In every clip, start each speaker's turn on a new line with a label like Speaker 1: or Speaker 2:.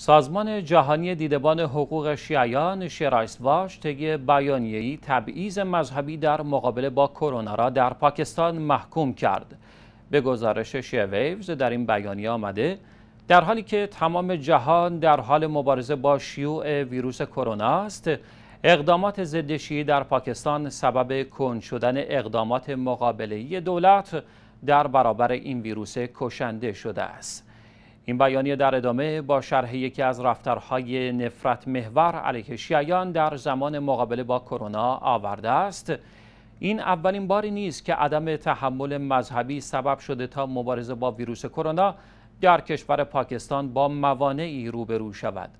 Speaker 1: سازمان جهانی دیدبان حقوق شیعیان واش طی بیانیه‌ای تبعیض مذهبی در مقابله با کرونا را در پاکستان محکوم کرد. به گزارش ویوز در این بیانیه آمده در حالی که تمام جهان در حال مبارزه با شیوع ویروس کرونا است، اقدامات ضد شیعی در پاکستان سبب کن شدن اقدامات مقابله‌ای دولت در برابر این ویروس کشنده شده است. این بیانیه در ادامه با شرح یکی از رفتارهای نفرت محور علیه شیعیان در زمان مقابله با کرونا آورده است این اولین باری نیست که عدم تحمل مذهبی سبب شده تا مبارزه با ویروس کرونا در کشور پاکستان با موانعی روبرو شود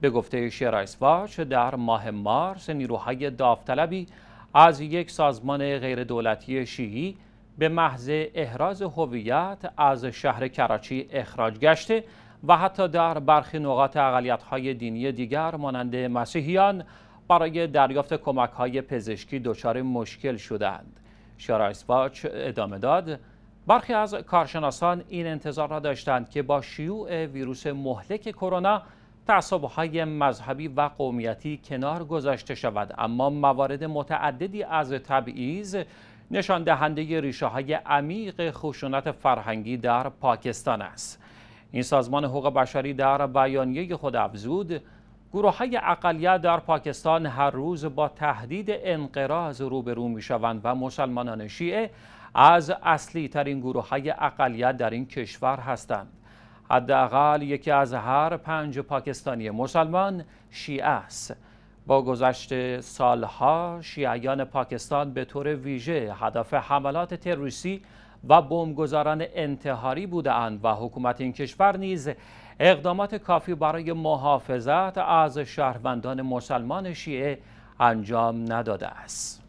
Speaker 1: به گفته شیرایسواچ در ماه مارس نیروهای داوطلبی از یک سازمان غیردولتی شیعی به محض احراز هویت از شهر کراچی اخراج گشته و حتی در برخی نقاط اقلیت‌های دینی دیگر مانند مسیحیان برای دریافت های پزشکی دچار مشکل شدند. شارایسواچ ادامه داد برخی از کارشناسان این انتظار را داشتند که با شیوع ویروس مهلک کرونا تعصب‌های مذهبی و قومیتی کنار گذاشته شود اما موارد متعددی از تبعیض نشان دهنده ریشه های عمیق خشونت فرهنگی در پاکستان است این سازمان حقوق بشری در بیانیه خود افزود گروه های اقلیت در پاکستان هر روز با تهدید انقراض روبرو می شوند و مسلمانان شیعه از اصلی ترین گروه های اقلیت در این کشور هستند حداقل یکی از هر پنج پاکستانی مسلمان شیعه است با گذشت سالها شیعیان پاکستان به طور ویژه هدف حملات تروریستی و بمبگذاران انتحاری بودند و حکومت این کشور نیز اقدامات کافی برای محافظت از شهروندان مسلمان شیعه انجام نداده است.